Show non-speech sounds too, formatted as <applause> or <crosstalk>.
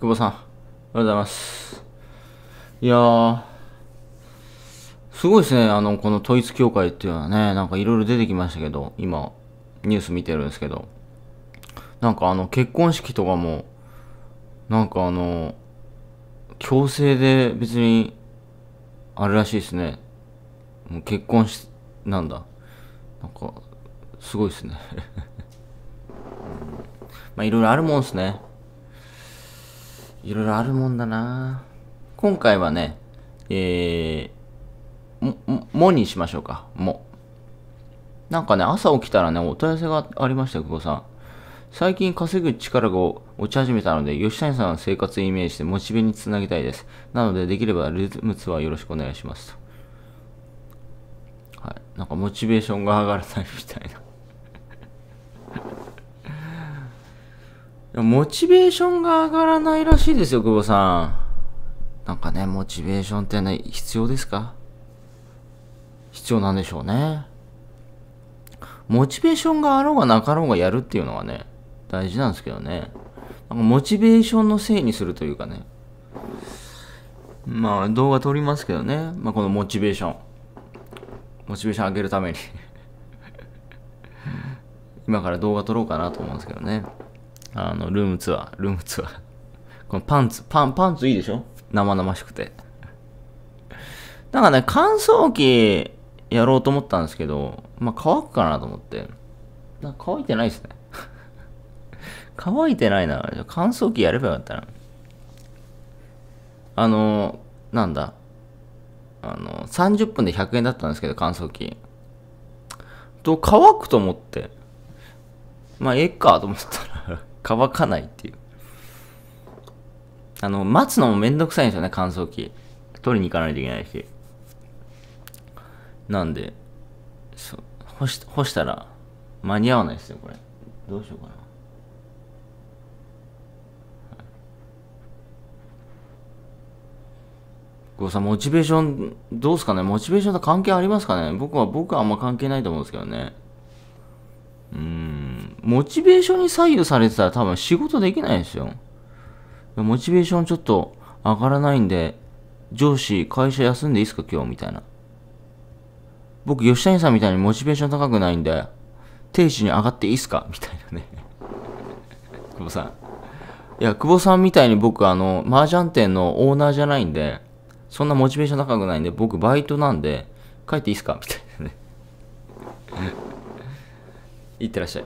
久保さん、ありがとうございます。いやー、すごいですね、あの、この統一教会っていうのはね、なんかいろいろ出てきましたけど、今、ニュース見てるんですけど、なんかあの、結婚式とかも、なんかあの、強制で別に、あるらしいですね。もう結婚し、なんだ。なんか、すごいですね <laughs> まあ、いろいろあるもんですね。いろいろあるもんだな今回はね、えー、も、もにしましょうか。も。なんかね、朝起きたらね、お問い合わせがありましたよ、久保さん。最近稼ぐ力が落ち始めたので、吉谷さんの生活をイメージしてモチベにつなげたいです。なので、できればリズムツアーよろしくお願いしますと。はい。なんかモチベーションが上がらないみたいなモチベーションが上がらないらしいですよ、久保さん。なんかね、モチベーションってね、必要ですか必要なんでしょうね。モチベーションがあろうがなかろうがやるっていうのはね、大事なんですけどね。なんかモチベーションのせいにするというかね。まあ、動画撮りますけどね。まあ、このモチベーション。モチベーション上げるために <laughs> 今から動画撮ろうかなと思うんですけどね。あの、ルームツアー、ルームツアー。このパンツ、パン、パンツいいでしょ生々しくて。なんかね、乾燥機やろうと思ったんですけど、まあ乾くかなと思って。な乾いてないですね。<laughs> 乾いてないな。乾燥機やればよかったな。あの、なんだ。あの、30分で100円だったんですけど、乾燥機。と、乾くと思って。まあ、ええかと思ったら乾かないっていう。あの、待つのもめんどくさいんですよね、乾燥機。取りに行かないといけないし。なんで、そ干し干したら間に合わないですよ、これ。どうしようかな。こうさ、モチベーション、どうすかねモチベーションと関係ありますかね僕は、僕はあんま関係ないと思うんですけどね。うん。モチベーションに左右されてたら多分仕事できないですよ。モチベーションちょっと上がらないんで、上司、会社休んでいいっすか今日みたいな。僕、吉谷さんみたいにモチベーション高くないんで、定時に上がっていいっすかみたいなね。<laughs> 久保さん。いや、久保さんみたいに僕、あの、麻雀店のオーナーじゃないんで、そんなモチベーション高くないんで、僕、バイトなんで、帰っていいっすかみたいなね。<laughs> いってらっしゃい。